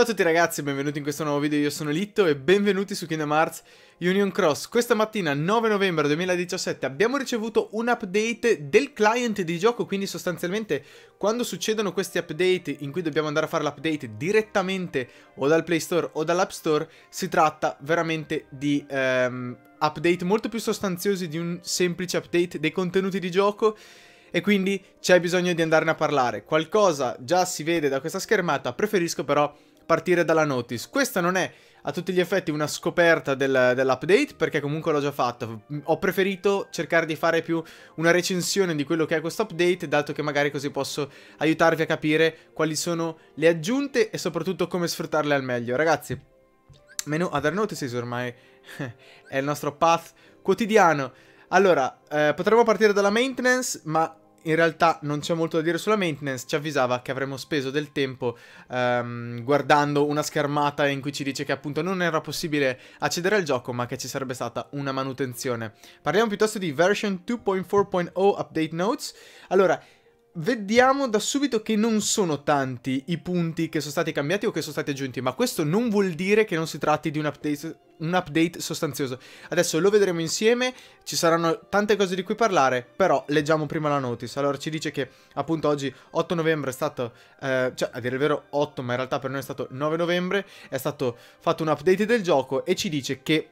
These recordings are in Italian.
Ciao a tutti ragazzi, benvenuti in questo nuovo video, io sono Litto e benvenuti su Kingdom Hearts Union Cross. Questa mattina, 9 novembre 2017, abbiamo ricevuto un update del client di gioco, quindi sostanzialmente quando succedono questi update in cui dobbiamo andare a fare l'update direttamente o dal Play Store o dall'App Store, si tratta veramente di um, update molto più sostanziosi di un semplice update dei contenuti di gioco e quindi c'è bisogno di andarne a parlare. Qualcosa già si vede da questa schermata, preferisco però partire dalla notice. Questa non è a tutti gli effetti una scoperta del, dell'update perché comunque l'ho già fatto. Ho preferito cercare di fare più una recensione di quello che è questo update, dato che magari così posso aiutarvi a capire quali sono le aggiunte e soprattutto come sfruttarle al meglio. Ragazzi, menu Other Notices ormai è il nostro path quotidiano. Allora, eh, potremmo partire dalla maintenance, ma in realtà non c'è molto da dire sulla maintenance, ci avvisava che avremmo speso del tempo ehm, guardando una schermata in cui ci dice che appunto non era possibile accedere al gioco ma che ci sarebbe stata una manutenzione. Parliamo piuttosto di version 2.4.0 update notes. Allora, Vediamo da subito che non sono tanti i punti che sono stati cambiati o che sono stati aggiunti, ma questo non vuol dire che non si tratti di un update, un update sostanzioso. Adesso lo vedremo insieme, ci saranno tante cose di cui parlare, però leggiamo prima la notice. Allora ci dice che appunto oggi 8 novembre è stato, eh, cioè a dire il vero 8, ma in realtà per noi è stato 9 novembre, è stato fatto un update del gioco e ci dice che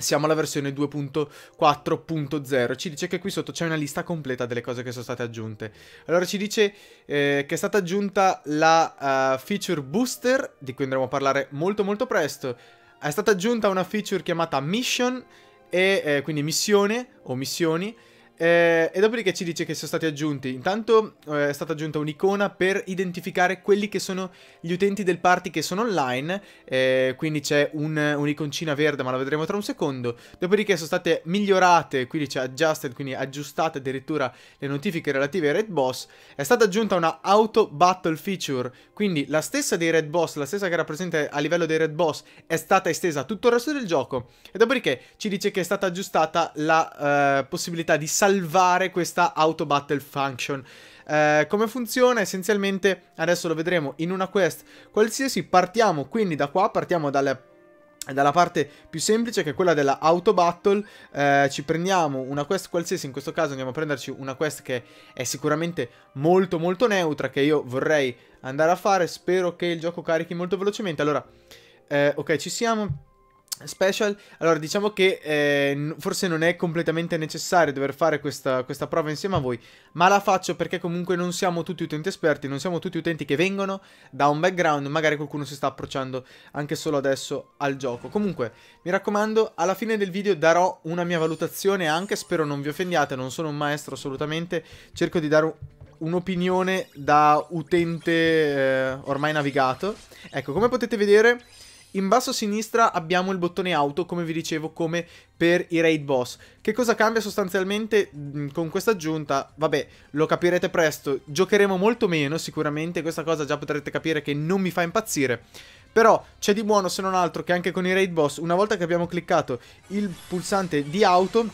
siamo alla versione 2.4.0. Ci dice che qui sotto c'è una lista completa delle cose che sono state aggiunte. Allora ci dice eh, che è stata aggiunta la uh, feature booster, di cui andremo a parlare molto molto presto. È stata aggiunta una feature chiamata mission, e, eh, quindi missione o missioni, eh, e dopodiché ci dice che sono stati aggiunti, intanto eh, è stata aggiunta un'icona per identificare quelli che sono gli utenti del party che sono online, eh, quindi c'è un'iconcina verde ma la vedremo tra un secondo, dopodiché sono state migliorate, quindi c'è adjusted, quindi aggiustate addirittura le notifiche relative ai Red Boss, è stata aggiunta una auto battle feature, quindi la stessa dei Red Boss, la stessa che era presente a livello dei Red Boss, è stata estesa a tutto il resto del gioco, e dopodiché ci dice che è stata aggiustata la eh, possibilità di salvare salvare questa auto battle function. Eh, come funziona? Essenzialmente, adesso lo vedremo in una quest qualsiasi, partiamo quindi da qua, partiamo dal dalla parte più semplice che è quella della auto battle eh, ci prendiamo una quest qualsiasi in questo caso andiamo a prenderci una quest che è sicuramente molto molto neutra che io vorrei andare a fare spero che il gioco carichi molto velocemente allora eh, ok ci siamo Special, allora diciamo che eh, forse non è completamente necessario dover fare questa, questa, prova insieme a voi, ma la faccio perché comunque non siamo tutti utenti esperti, non siamo tutti utenti che vengono da un background, magari qualcuno si sta approcciando anche solo adesso al gioco. Comunque, mi raccomando, alla fine del video darò una mia valutazione anche, spero non vi offendiate, non sono un maestro assolutamente, cerco di dare un un'opinione da utente eh, ormai navigato. Ecco, come potete vedere in basso a sinistra abbiamo il bottone auto, come vi dicevo, come per i raid boss. Che cosa cambia sostanzialmente mm, con questa aggiunta? Vabbè, lo capirete presto, giocheremo molto meno sicuramente, questa cosa già potrete capire che non mi fa impazzire. Però c'è di buono se non altro che anche con i raid boss, una volta che abbiamo cliccato il pulsante di auto,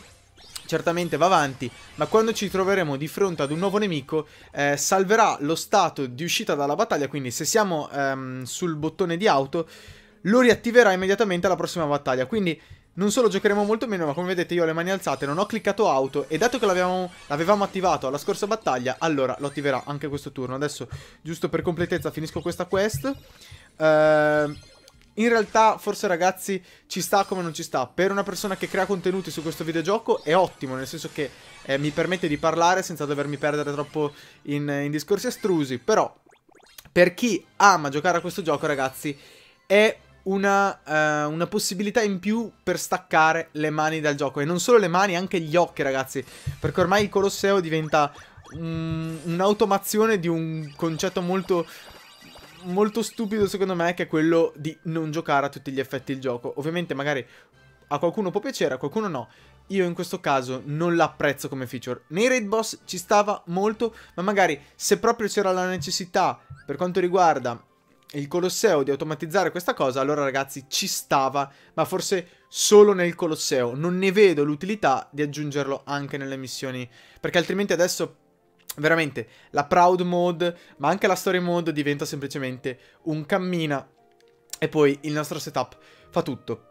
certamente va avanti, ma quando ci troveremo di fronte ad un nuovo nemico eh, salverà lo stato di uscita dalla battaglia, quindi se siamo ehm, sul bottone di auto lo riattiverà immediatamente alla prossima battaglia. Quindi non solo giocheremo molto meno, ma come vedete io ho le mani alzate, non ho cliccato auto e dato che l'avevamo attivato alla scorsa battaglia, allora lo attiverà anche questo turno. Adesso, giusto per completezza, finisco questa quest. Ehm... in realtà, forse ragazzi, ci sta come non ci sta. Per una persona che crea contenuti su questo videogioco è ottimo, nel senso che eh, mi permette di parlare senza dovermi perdere troppo in, in discorsi astrusi. Però, per chi ama giocare a questo gioco, ragazzi, è una, uh, una, possibilità in più per staccare le mani dal gioco. E non solo le mani, anche gli occhi, ragazzi. Perché ormai il Colosseo diventa un'automazione di un concetto molto molto stupido secondo me che è quello di non giocare a tutti gli effetti il gioco. Ovviamente magari a qualcuno può piacere, a qualcuno no. Io in questo caso non l'apprezzo come feature. Nei raid boss ci stava molto, ma magari se proprio c'era la necessità per quanto riguarda il Colosseo di automatizzare questa cosa, allora ragazzi ci stava, ma forse solo nel Colosseo. Non ne vedo l'utilità di aggiungerlo anche nelle missioni, perché altrimenti adesso veramente la Proud Mode, ma anche la Story Mode diventa semplicemente un cammina e poi il nostro setup fa tutto.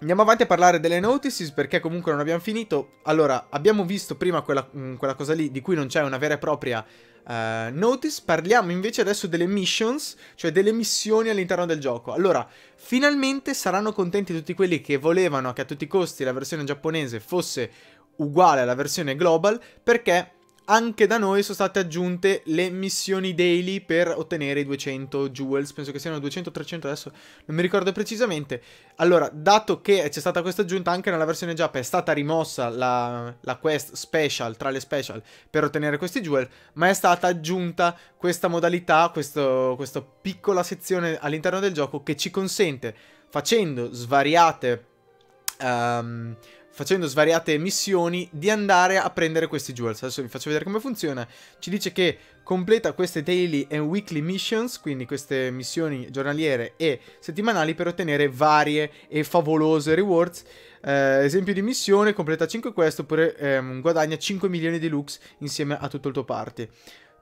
Andiamo avanti a parlare delle notices perché comunque non abbiamo finito. Allora, abbiamo visto prima quella, mh, mm, quella cosa lì di cui non c'è una vera e propria uh, notice, parliamo invece adesso delle missions, cioè delle missioni all'interno del gioco. Allora, finalmente saranno contenti tutti quelli che volevano che a tutti i costi la versione giapponese fosse uguale alla versione global, perché anche da noi sono state aggiunte le missioni daily per ottenere i 200 jewels, penso che siano 200-300 adesso, non mi ricordo precisamente. Allora, dato che c'è stata questa aggiunta anche nella versione Jap, è stata rimossa la, la, quest special, tra le special, per ottenere questi jewel, ma è stata aggiunta questa modalità, questo, questa piccola sezione all'interno del gioco che ci consente, facendo svariate... Um, facendo svariate missioni, di andare a prendere questi jewels. Adesso vi faccio vedere come funziona. Ci dice che completa queste daily and weekly missions, quindi queste missioni giornaliere e settimanali per ottenere varie e favolose rewards. Eh, esempio di missione, completa 5 quest oppure ehm, guadagna 5 milioni di lux insieme a tutto il tuo party.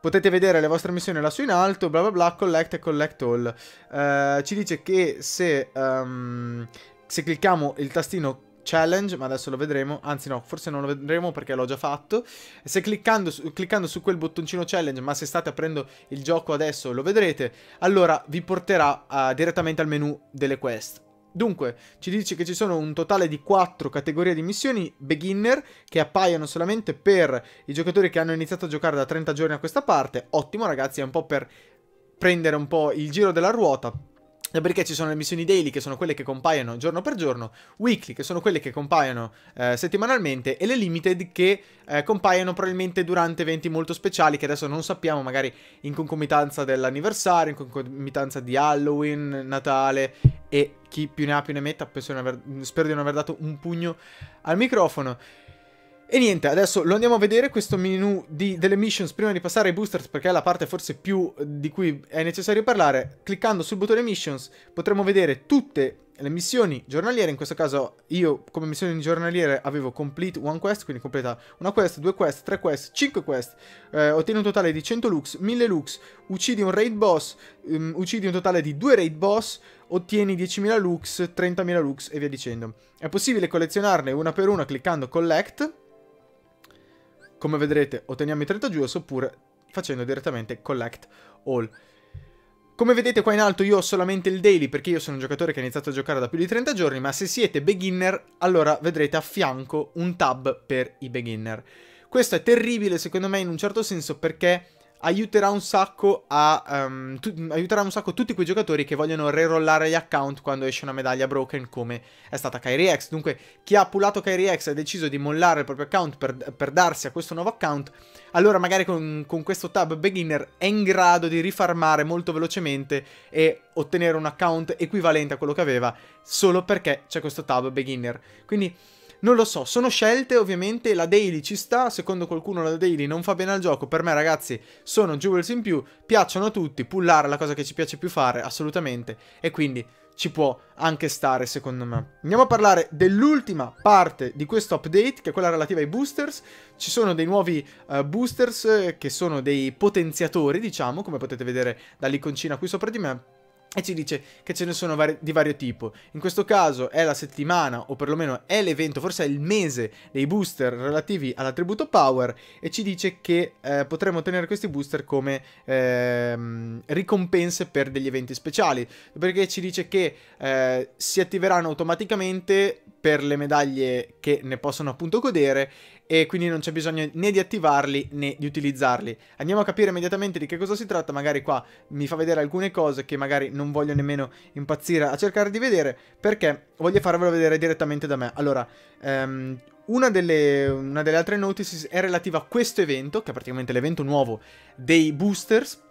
Potete vedere le vostre missioni lassù in alto, bla bla bla, collect e collect all. Eh, ci dice che se, um, se clicchiamo il tastino challenge, ma adesso lo vedremo. Anzi no, forse non lo vedremo perché l'ho già fatto. Se cliccando su, cliccando su quel bottoncino challenge, ma se state aprendo il gioco adesso lo vedrete, allora vi porterà uh, direttamente al menu delle quest. Dunque, ci dice che ci sono un totale di 4 categorie di missioni beginner che appaiono solamente per i giocatori che hanno iniziato a giocare da 30 giorni a questa parte. Ottimo ragazzi, è un po' per prendere un po' il giro della ruota perché ci sono le missioni daily che sono quelle che compaiono giorno per giorno, weekly che sono quelle che compaiono eh, settimanalmente e le limited che eh, compaiono probabilmente durante eventi molto speciali che adesso non sappiamo, magari in concomitanza dell'anniversario, in concomitanza di Halloween, Natale e chi più ne ha più ne metta, spero di non aver dato un pugno al microfono. E niente, adesso lo andiamo a vedere questo menu di, delle missions prima di passare ai boosters perché è la parte forse più eh, di cui è necessario parlare. Cliccando sul bottone missions potremo vedere tutte le missioni giornaliere, in questo caso io come missione giornaliere avevo complete one quest, quindi completa una quest, due quest, tre quest, cinque quest, eh, ottieni un totale di 100 lux, 1000 lux, uccidi un raid boss, um, uccidi un totale di due raid boss, ottieni 10.000 lux, 30.000 lux e via dicendo. È possibile collezionarne una per una cliccando collect, come vedrete otteniamo i 30 joules oppure facendo direttamente collect all. Come vedete qua in alto io ho solamente il daily perché io sono un giocatore che ha iniziato a giocare da più di 30 giorni, ma se siete beginner allora vedrete a fianco un tab per i beginner. Questo è terribile secondo me in un certo senso perché aiuterà un sacco a um, aiuterà un sacco tutti quei giocatori che vogliono rerollare gli account quando esce una medaglia broken come è stata Kyrie X. Dunque chi ha pullato Kyrie X e ha deciso di mollare il proprio account per, per, darsi a questo nuovo account, allora magari con, con questo tab beginner è in grado di rifarmare molto velocemente e ottenere un account equivalente a quello che aveva solo perché c'è questo tab beginner. Quindi non lo so, sono scelte ovviamente, la daily ci sta, secondo qualcuno la daily non fa bene al gioco, per me ragazzi sono jewels in più, piacciono a tutti, pullare è la cosa che ci piace più fare, assolutamente, e quindi ci può anche stare secondo me. Andiamo a parlare dell'ultima parte di questo update, che è quella relativa ai boosters. Ci sono dei nuovi uh, boosters eh, che sono dei potenziatori, diciamo, come potete vedere dall'iconcina qui sopra di me, e ci dice che ce ne sono vari, di vario tipo. In questo caso è la settimana o perlomeno è l'evento, forse è il mese dei booster relativi all'attributo power e ci dice che eh, potremo ottenere questi booster come ehm, ricompense per degli eventi speciali, perché ci dice che eh, si attiveranno automaticamente per le medaglie che ne possono appunto godere e quindi non c'è bisogno né di attivarli né di utilizzarli. Andiamo a capire immediatamente di che cosa si tratta, magari qua mi fa vedere alcune cose che magari non voglio nemmeno impazzire a cercare di vedere perché voglio farvelo vedere direttamente da me. Allora, um, una delle, una delle altre notices è relativa a questo evento, che è praticamente l'evento nuovo dei boosters,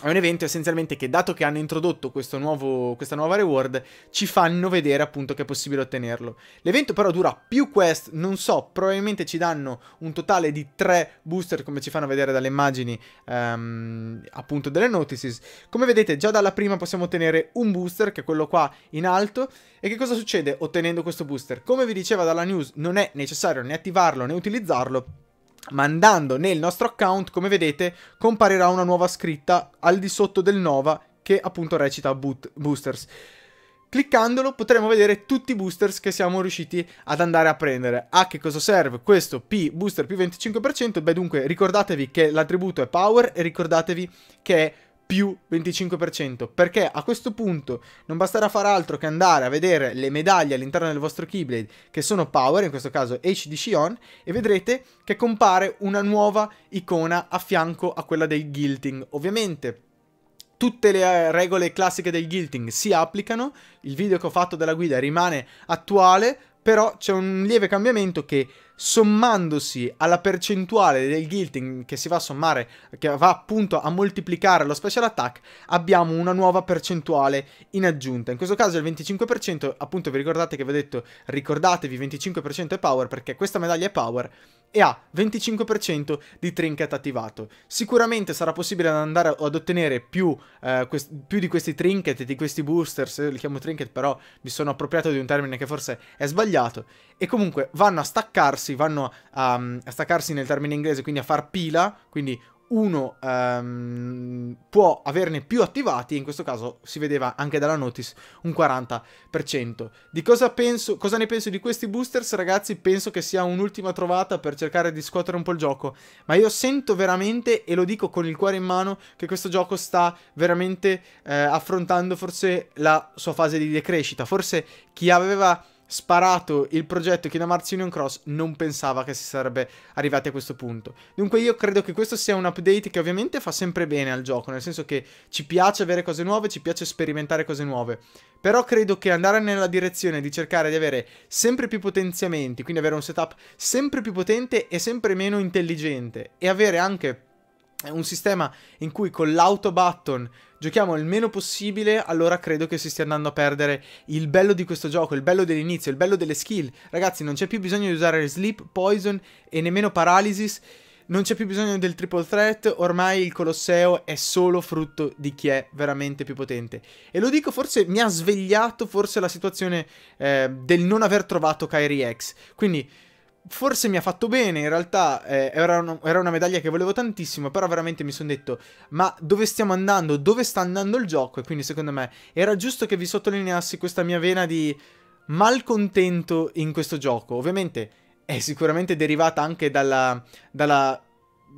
è un evento essenzialmente che, dato che hanno introdotto nuovo, questa nuova reward, ci fanno vedere appunto che è possibile ottenerlo. L'evento però dura più quest, non so, probabilmente ci danno un totale di 3 booster, come ci fanno vedere dalle immagini um, appunto delle notices. Come vedete, già dalla prima possiamo ottenere un booster, che è quello qua in alto. E che cosa succede ottenendo questo booster? Come vi diceva dalla news, non è necessario né attivarlo né utilizzarlo ma andando nel nostro account, come vedete, comparirà una nuova scritta al di sotto del Nova che appunto recita boot boosters. Cliccandolo potremo vedere tutti i boosters che siamo riusciti ad andare a prendere. A che cosa serve questo P booster più 25%? Beh dunque ricordatevi che l'attributo è power e ricordatevi che è più 25%, perché a questo punto non basterà far altro che andare a vedere le medaglie all'interno del vostro Keyblade che sono Power, in questo caso HDC On, e vedrete che compare una nuova icona a fianco a quella del Guilting. Ovviamente tutte le eh, regole classiche del Guilting si applicano, il video che ho fatto della guida rimane attuale, però c'è un lieve cambiamento che sommandosi alla percentuale del guilting che si va a sommare, che va appunto a moltiplicare lo special attack, abbiamo una nuova percentuale in aggiunta. In questo caso è il 25%, appunto vi ricordate che vi ho detto, ricordatevi 25% è power perché questa medaglia è power e ha 25% di trinket attivato. Sicuramente sarà possibile andare ad ottenere più, eh, più, di questi trinket, di questi booster, eh, li chiamo trinket però mi sono appropriato di un termine che forse è sbagliato, e comunque vanno a staccarsi staccarsi, vanno a, mm, a staccarsi nel termine inglese, quindi a far pila, quindi uno um, può averne più attivati, in questo caso si vedeva anche dalla notice un 40%. Di cosa, penso, cosa ne penso di questi boosters, ragazzi? Penso che sia un'ultima trovata per cercare di scuotere un po' il gioco, ma io sento veramente, e lo dico con il cuore in mano, che questo gioco sta veramente eh, affrontando forse la sua fase di decrescita. Forse chi aveva sparato il progetto Kingdom Union Cross non pensava che si sarebbe arrivati a questo punto. Dunque io credo che questo sia un update che ovviamente fa sempre bene al gioco, nel senso che ci piace avere cose nuove, ci piace sperimentare cose nuove. Però credo che andare nella direzione di cercare di avere sempre più potenziamenti, quindi avere un setup sempre più potente e sempre meno intelligente e avere anche è un sistema in cui con l'auto button giochiamo il meno possibile, allora credo che si stia andando a perdere il bello di questo gioco, il bello dell'inizio, il bello delle skill. Ragazzi, non c'è più bisogno di usare Sleep, Poison e nemmeno Paralysis. Non c'è più bisogno del triple threat, ormai il Colosseo è solo frutto di chi è veramente più potente. E lo dico, forse mi ha svegliato forse la situazione eh, del non aver trovato Kyrie X. Quindi forse mi ha fatto bene, in realtà eh, era, una, era, una medaglia che volevo tantissimo, però veramente mi sono detto, ma dove stiamo andando? Dove sta andando il gioco? E quindi secondo me era giusto che vi sottolineassi questa mia vena di malcontento in questo gioco. Ovviamente è sicuramente derivata anche dalla, dalla,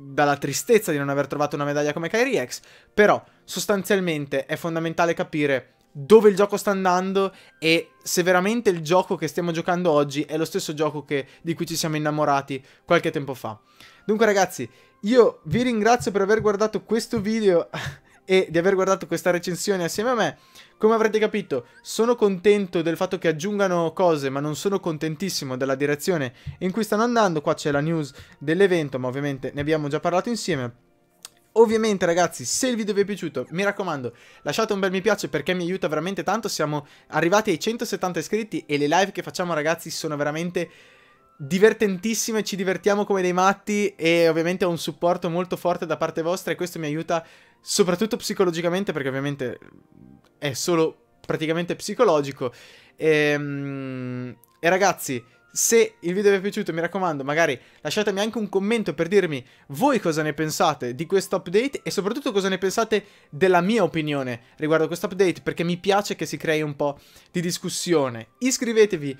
dalla tristezza di non aver trovato una medaglia come Kairi X, però sostanzialmente è fondamentale capire dove il gioco sta andando e se veramente il gioco che stiamo giocando oggi è lo stesso gioco che, di cui ci siamo innamorati qualche tempo fa. Dunque ragazzi, io vi ringrazio per aver guardato questo video e di aver guardato questa recensione assieme a me. Come avrete capito, sono contento del fatto che aggiungano cose, ma non sono contentissimo della direzione in cui stanno andando. Qua c'è la news dell'evento, ma ovviamente ne abbiamo già parlato insieme. Ovviamente ragazzi se il video vi è piaciuto mi raccomando lasciate un bel mi piace perché mi aiuta veramente tanto Siamo arrivati ai 170 iscritti e le live che facciamo ragazzi sono veramente divertentissime Ci divertiamo come dei matti e ovviamente ho un supporto molto forte da parte vostra E questo mi aiuta soprattutto psicologicamente perché ovviamente è solo praticamente psicologico e, ehm, e ragazzi se il video vi è piaciuto, mi raccomando, magari lasciatemi anche un commento per dirmi voi cosa ne pensate di questo update e soprattutto cosa ne pensate della mia opinione riguardo a questo update, perché mi piace che si crei un po' di discussione. Iscrivetevi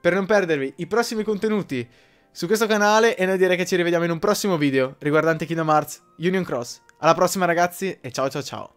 per non perdervi i prossimi contenuti su questo canale e noi direi che ci rivediamo in un prossimo video riguardante Kingdom Hearts Union Cross. Alla prossima ragazzi e ciao ciao ciao!